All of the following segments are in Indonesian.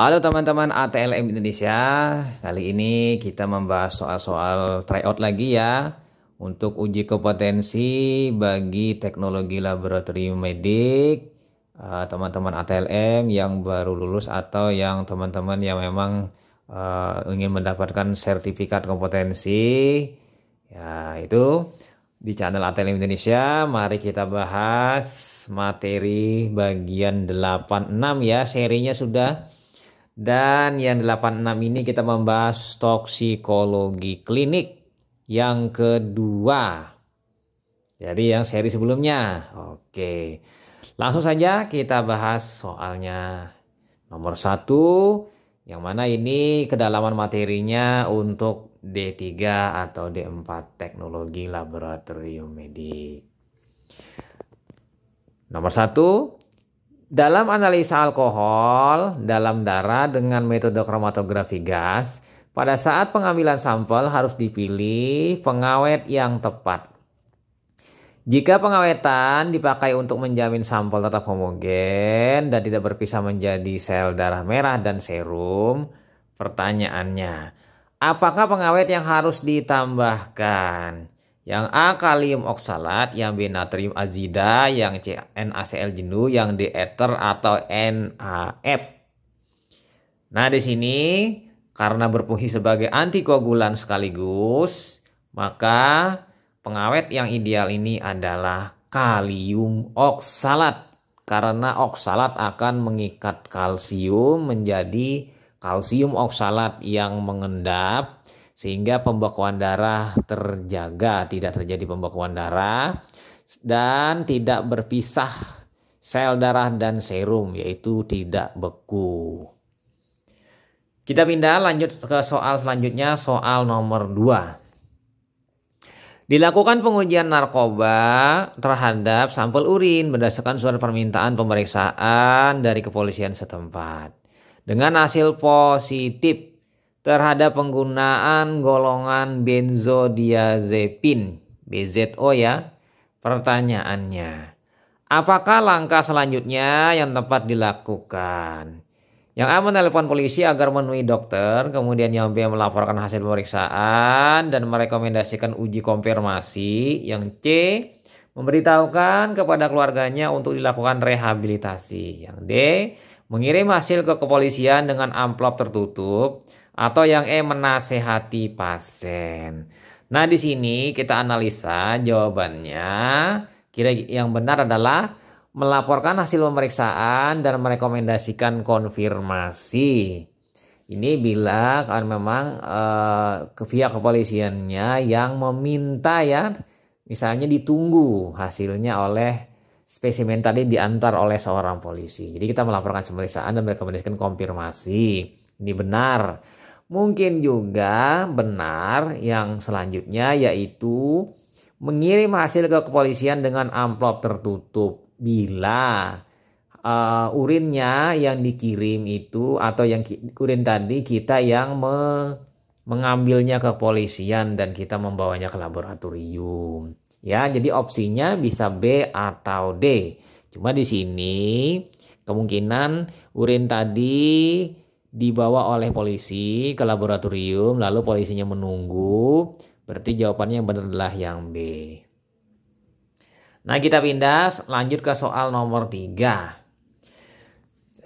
Halo teman-teman ATLM Indonesia, kali ini kita membahas soal-soal tryout lagi ya untuk uji kompetensi bagi teknologi laboratorium medik eh, teman-teman ATLM yang baru lulus atau yang teman-teman yang memang eh, ingin mendapatkan sertifikat kompetensi ya itu di channel ATLM Indonesia mari kita bahas materi bagian 86 ya serinya sudah dan yang 86 ini kita membahas toksikologi klinik yang kedua. Jadi yang seri sebelumnya. Oke. Langsung saja kita bahas soalnya nomor satu yang mana ini kedalaman materinya untuk D3 atau D4 teknologi laboratorium medik. Nomor satu, dalam analisa alkohol dalam darah dengan metode kromatografi gas, pada saat pengambilan sampel harus dipilih pengawet yang tepat. Jika pengawetan dipakai untuk menjamin sampel tetap homogen dan tidak berpisah menjadi sel darah merah dan serum, pertanyaannya, apakah pengawet yang harus ditambahkan? yang A kalium oksalat, yang B natrium azida, yang C NaCl jenuh, yang D ether atau NaF. Nah, di sini karena berfungsi sebagai antikoagulan sekaligus, maka pengawet yang ideal ini adalah kalium oksalat karena oksalat akan mengikat kalsium menjadi kalsium oksalat yang mengendap sehingga pembekuan darah terjaga, tidak terjadi pembekuan darah dan tidak berpisah sel darah dan serum yaitu tidak beku. Kita pindah lanjut ke soal selanjutnya, soal nomor 2. Dilakukan pengujian narkoba terhadap sampel urin berdasarkan surat permintaan pemeriksaan dari kepolisian setempat. Dengan hasil positif terhadap penggunaan golongan benzodiazepin BZO ya. Pertanyaannya, apakah langkah selanjutnya yang tepat dilakukan? Yang A menelepon polisi agar menemui dokter, kemudian yang B melaporkan hasil pemeriksaan dan merekomendasikan uji konfirmasi. Yang C memberitahukan kepada keluarganya untuk dilakukan rehabilitasi. Yang D mengirim hasil ke kepolisian dengan amplop tertutup atau yang E menasehati pasien. Nah, di sini kita analisa jawabannya. Kira yang benar adalah melaporkan hasil pemeriksaan dan merekomendasikan konfirmasi. Ini bila kan memang eh, ke pihak kepolisiannya yang meminta ya, misalnya ditunggu hasilnya oleh spesimen tadi diantar oleh seorang polisi. Jadi kita melaporkan pemeriksaan dan merekomendasikan konfirmasi. Ini benar. Mungkin juga benar yang selanjutnya yaitu mengirim hasil ke kepolisian dengan amplop tertutup bila uh, urinnya yang dikirim itu atau yang urin tadi kita yang me mengambilnya ke kepolisian dan kita membawanya ke laboratorium. Ya, jadi opsinya bisa B atau D. Cuma di sini kemungkinan urin tadi dibawa oleh polisi ke laboratorium lalu polisinya menunggu berarti jawabannya yang benar adalah yang B. Nah kita pindah lanjut ke soal nomor 3.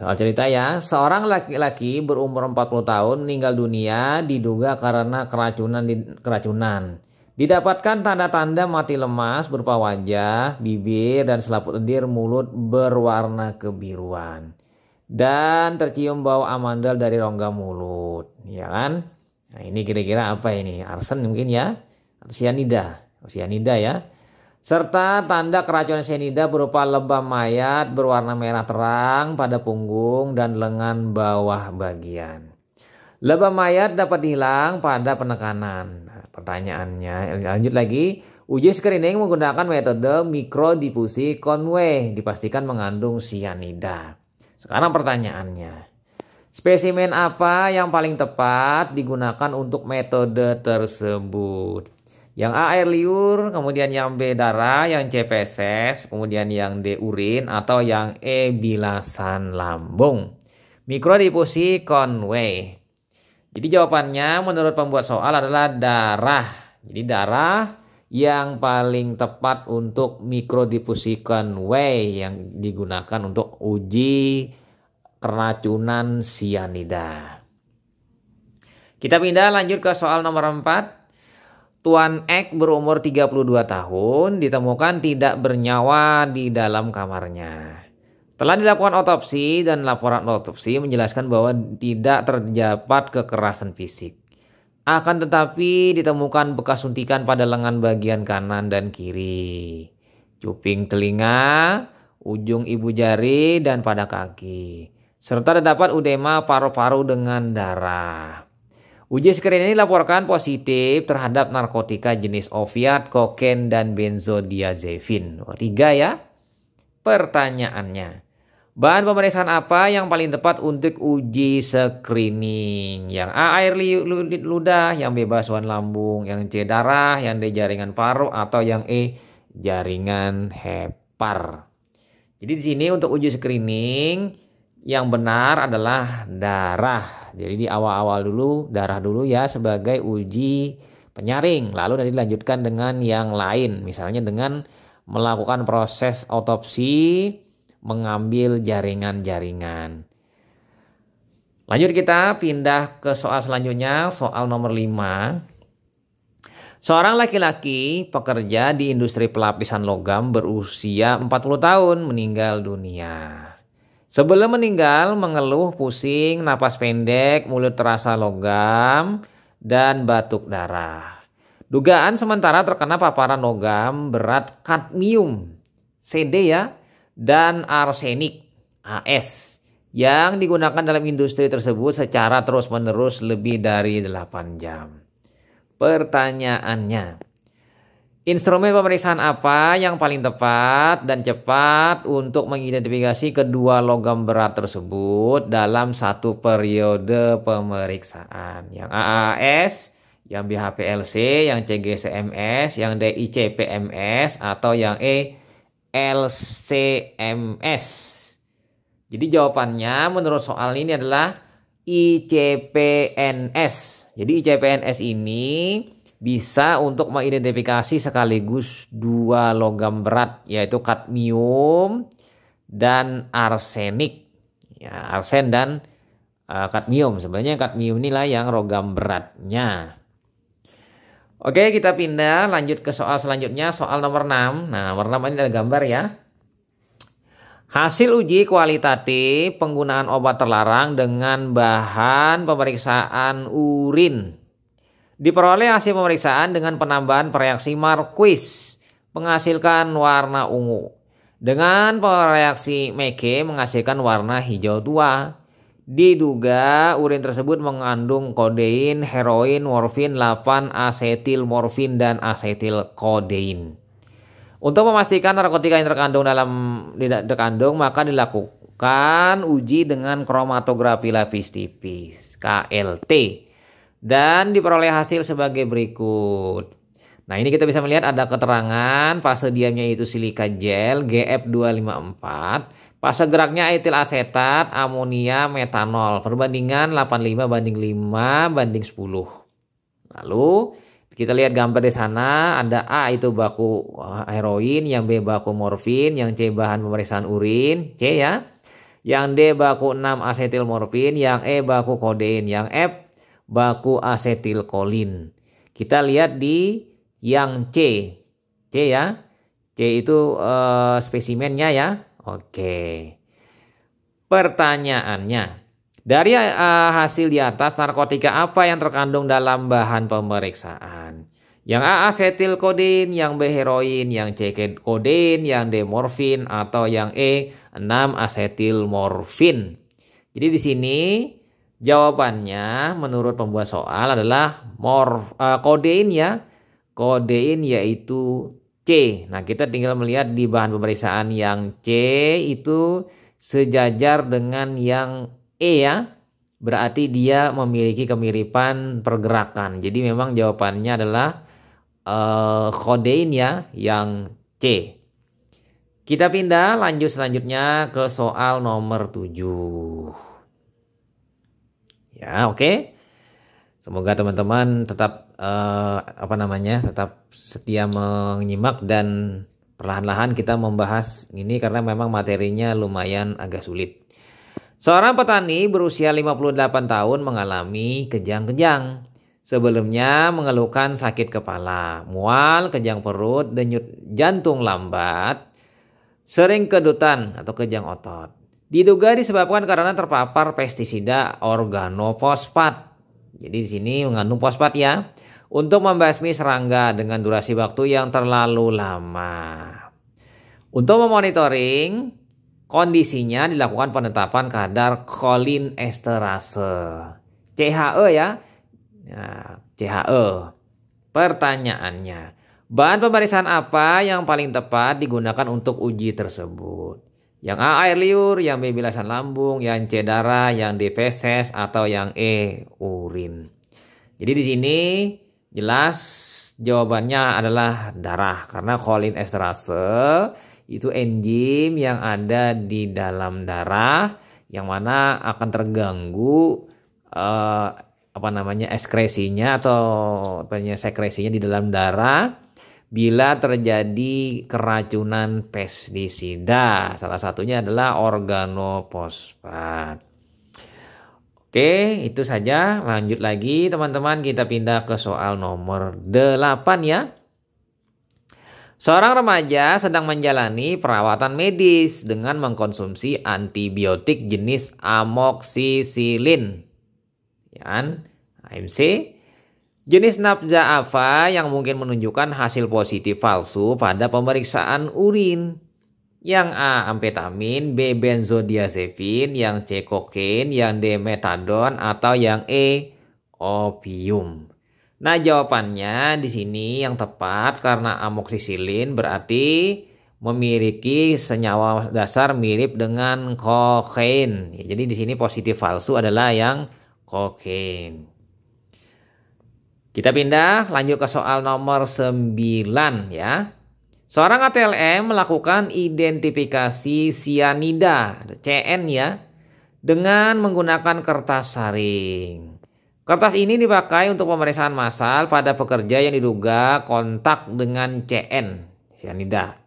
Soal cerita ya, seorang laki-laki berumur 40 tahun meninggal dunia diduga karena keracunan di, keracunan. Didapatkan tanda-tanda mati lemas berupa wajah, bibir, dan selaput lendir mulut berwarna kebiruan dan tercium bau amandel dari rongga mulut, ya kan? Nah, ini kira-kira apa ini? Arsen mungkin ya, atau sianida, sianida oh, ya. Serta tanda keracunan sianida berupa lebam mayat berwarna merah terang pada punggung dan lengan bawah bagian. Lebam mayat dapat hilang pada penekanan. Nah, pertanyaannya lanjut lagi, uji screening menggunakan metode mikrodifusi Conway dipastikan mengandung sianida. Sekarang pertanyaannya, spesimen apa yang paling tepat digunakan untuk metode tersebut? Yang A air liur, kemudian yang B darah, yang C feses, kemudian yang D urin atau yang E bilasan lambung. Mikrodifusi Conway. Jadi jawabannya menurut pembuat soal adalah darah. Jadi darah yang paling tepat untuk mikrodifusikan way yang digunakan untuk uji keracunan sianida. Kita pindah lanjut ke soal nomor 4. Tuan X berumur 32 tahun ditemukan tidak bernyawa di dalam kamarnya. Telah dilakukan otopsi dan laporan otopsi menjelaskan bahwa tidak terdapat kekerasan fisik. Akan tetapi ditemukan bekas suntikan pada lengan bagian kanan dan kiri, cuping telinga, ujung ibu jari, dan pada kaki. Serta terdapat udema paru-paru dengan darah. Uji screen ini dilaporkan positif terhadap narkotika jenis opiat, kokain, dan benzodiazepin. Tiga ya. Pertanyaannya, Bahan pemeriksaan apa yang paling tepat untuk uji screening? Yang A air liur ludah, yang B basuhan lambung, yang C darah, yang D jaringan paru atau yang E jaringan hepar. Jadi di sini untuk uji screening yang benar adalah darah. Jadi di awal-awal dulu darah dulu ya sebagai uji penyaring, lalu nanti dilanjutkan dengan yang lain, misalnya dengan melakukan proses otopsi mengambil jaringan-jaringan. Lanjut kita pindah ke soal selanjutnya, soal nomor 5. Seorang laki-laki pekerja di industri pelapisan logam berusia 40 tahun meninggal dunia. Sebelum meninggal mengeluh pusing, napas pendek, mulut terasa logam, dan batuk darah. Dugaan sementara terkena paparan logam berat kadmium. CD ya, dan arsenik AS yang digunakan dalam industri tersebut secara terus-menerus lebih dari 8 jam. Pertanyaannya, instrumen pemeriksaan apa yang paling tepat dan cepat untuk mengidentifikasi kedua logam berat tersebut dalam satu periode pemeriksaan? Yang AAS, yang BHPLC, yang CGCMS, yang DICPMS, atau yang E LCMS. Jadi jawabannya menurut soal ini adalah ICPNS. Jadi ICPNS ini bisa untuk mengidentifikasi sekaligus dua logam berat yaitu kadmium dan arsenik. Ya, arsen dan uh, kadmium. Sebenarnya kadmium inilah yang logam beratnya. Oke, kita pindah lanjut ke soal selanjutnya, soal nomor 6. Nah, nomor 6 ini ada gambar ya. Hasil uji kualitatif penggunaan obat terlarang dengan bahan pemeriksaan urin. Diperoleh hasil pemeriksaan dengan penambahan reaksi Marquis menghasilkan warna ungu. Dengan reaksi Meke menghasilkan warna hijau tua. Diduga urin tersebut mengandung kodein, heroin, morfin, lavan, asetil morfin dan asetil kodein. Untuk memastikan narkotika yang terkandung dalam tidak terkandung maka dilakukan uji dengan kromatografi lapis tipis KLT dan diperoleh hasil sebagai berikut. Nah ini kita bisa melihat ada keterangan fase diamnya itu silika gel GF254 Fase geraknya etil asetat, amonia, metanol. Perbandingan 85 banding 5 banding 10. Lalu kita lihat gambar di sana ada A itu baku eh, heroin, yang B baku morfin, yang C bahan pemeriksaan urin, C ya. Yang D baku 6 asetil morfin, yang E baku kodein, yang F baku asetil kolin. Kita lihat di yang C. C ya. C itu uh, spesimennya ya Oke. Pertanyaannya, dari uh, hasil di atas narkotika apa yang terkandung dalam bahan pemeriksaan? Yang A asetilkodin, yang B heroin, yang C kodein, yang D morfin atau yang E 6 morfin. Jadi di sini jawabannya menurut pembuat soal adalah mor uh, kodein ya. Kodein yaitu C. Nah, kita tinggal melihat di bahan pemeriksaan yang C itu sejajar dengan yang E ya. Berarti dia memiliki kemiripan pergerakan. Jadi memang jawabannya adalah uh, eh, kodein ya yang C. Kita pindah lanjut selanjutnya ke soal nomor 7. Ya, oke. Okay. Semoga teman-teman tetap uh, apa namanya tetap setia menyimak dan perlahan-lahan kita membahas ini karena memang materinya lumayan agak sulit. Seorang petani berusia 58 tahun mengalami kejang-kejang. Sebelumnya mengeluhkan sakit kepala, mual, kejang perut, denyut jantung lambat, sering kedutan atau kejang otot. Diduga disebabkan karena terpapar pestisida organofosfat. Jadi di sini mengandung fosfat ya untuk membasmi serangga dengan durasi waktu yang terlalu lama. Untuk memonitoring, kondisinya dilakukan penetapan kadar esterase CHE ya. ya CHE. Pertanyaannya, bahan pemeriksaan apa yang paling tepat digunakan untuk uji tersebut? Yang A air liur, yang B bilasan lambung, yang C darah, yang D feses atau yang E urin. Jadi di sini Jelas jawabannya adalah darah karena cholinesterase itu enzim yang ada di dalam darah yang mana akan terganggu eh, apa namanya ekskresinya atau apa namanya sekresinya di dalam darah bila terjadi keracunan pestisida salah satunya adalah organofosfat. Oke, itu saja. Lanjut lagi teman-teman, kita pindah ke soal nomor 8 ya. Seorang remaja sedang menjalani perawatan medis dengan mengkonsumsi antibiotik jenis amoxicillin. Ya, AMC Jenis nafza apa yang mungkin menunjukkan hasil positif palsu pada pemeriksaan urin yang A amfetamin, B benzodiazepin, yang C kokain, yang D metadon atau yang E opium. Nah, jawabannya di sini yang tepat karena amoksisilin berarti memiliki senyawa dasar mirip dengan kokain. Ya, jadi di sini positif palsu adalah yang kokain. Kita pindah lanjut ke soal nomor 9 ya. Seorang ATLM melakukan identifikasi sianida, CN ya, dengan menggunakan kertas saring. Kertas ini dipakai untuk pemeriksaan massal pada pekerja yang diduga kontak dengan CN, sianida.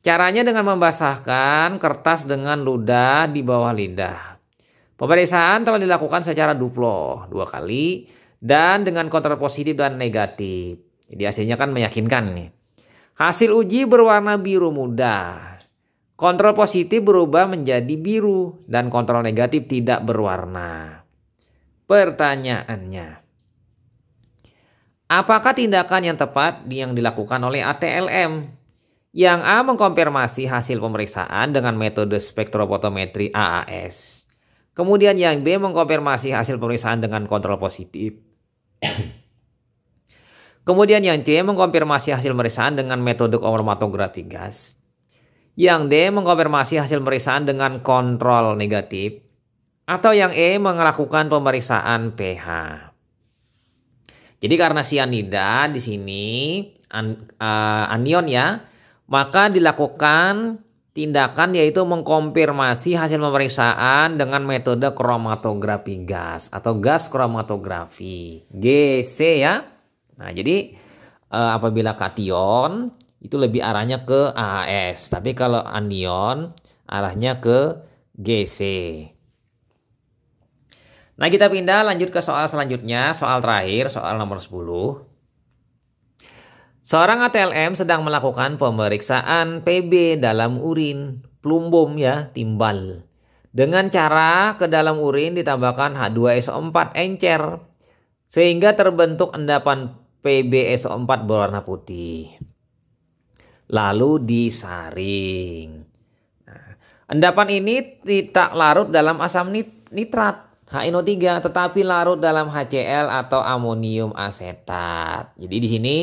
Caranya dengan membasahkan kertas dengan ludah di bawah lidah. Pemeriksaan telah dilakukan secara duplo, dua kali, dan dengan kontrapositif dan negatif. Jadi hasilnya kan meyakinkan nih. Hasil uji berwarna biru muda. Kontrol positif berubah menjadi biru dan kontrol negatif tidak berwarna. Pertanyaannya, apakah tindakan yang tepat yang dilakukan oleh ATLM? Yang A mengkonfirmasi hasil pemeriksaan dengan metode spektrofotometri AAS. Kemudian yang B mengkonfirmasi hasil pemeriksaan dengan kontrol positif. Kemudian yang C mengkonfirmasi hasil pemeriksaan dengan metode kromatografi gas. Yang D mengkonfirmasi hasil pemeriksaan dengan kontrol negatif. Atau yang E melakukan pemeriksaan pH. Jadi karena sianida di sini eh, anion ya, maka dilakukan tindakan yaitu mengkonfirmasi hasil pemeriksaan dengan metode kromatografi gas atau gas kromatografi GC ya. Nah, jadi uh, apabila kation itu lebih arahnya ke AAS tapi kalau anion arahnya ke GC. Nah, kita pindah lanjut ke soal selanjutnya, soal terakhir, soal nomor 10. Seorang ATLM sedang melakukan pemeriksaan PB dalam urin, plumbum ya, timbal. Dengan cara ke dalam urin ditambahkan H2SO4 encer sehingga terbentuk endapan PbSO4 berwarna putih. Lalu disaring. Nah, endapan ini tidak larut dalam asam nitrat HNO3 tetapi larut dalam HCl atau amonium asetat. Jadi di sini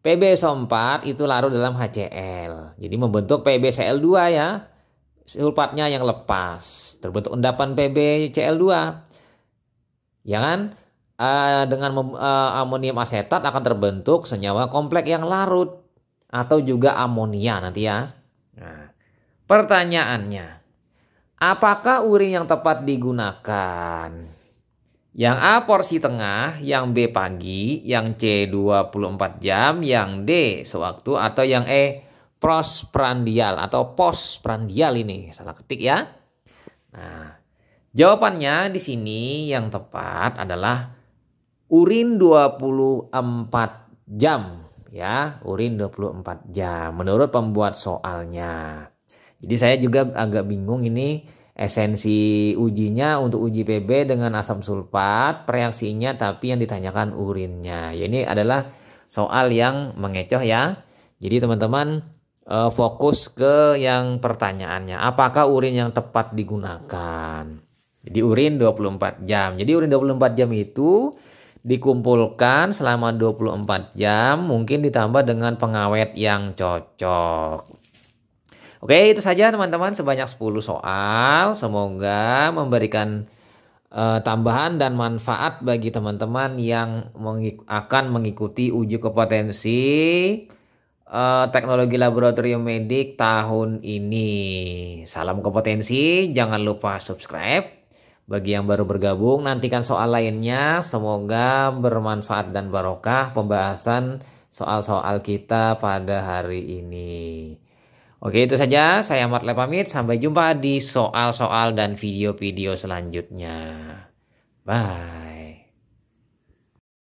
PbSO4 itu larut dalam HCl. Jadi membentuk PbCl2 ya. Sulfatnya yang lepas. Terbentuk endapan PbCl2. Ya kan? uh, dengan uh, eh, amonium asetat akan terbentuk senyawa kompleks yang larut atau juga amonia nanti ya. Nah, pertanyaannya, apakah urin yang tepat digunakan? Yang A porsi tengah, yang B pagi, yang C 24 jam, yang D sewaktu atau yang E prosprandial atau posprandial ini salah ketik ya. Nah, jawabannya di sini yang tepat adalah urin 24 jam ya, urin 24 jam menurut pembuat soalnya. Jadi saya juga agak bingung ini esensi ujinya untuk uji PB dengan asam sulfat, reaksinya tapi yang ditanyakan urinnya. Ya, ini adalah soal yang mengecoh ya. Jadi teman-teman eh, fokus ke yang pertanyaannya, apakah urin yang tepat digunakan? Jadi urin 24 jam. Jadi urin 24 jam itu dikumpulkan selama 24 jam mungkin ditambah dengan pengawet yang cocok. Oke, itu saja teman-teman sebanyak 10 soal. Semoga memberikan uh, tambahan dan manfaat bagi teman-teman yang mengik akan mengikuti uji kompetensi uh, teknologi laboratorium medik tahun ini. Salam kompetensi, jangan lupa subscribe bagi yang baru bergabung, nantikan soal lainnya. Semoga bermanfaat dan barokah pembahasan soal-soal kita pada hari ini. Oke, itu saja. Saya Ahmad Lepamit. Sampai jumpa di soal-soal dan video-video selanjutnya. Bye.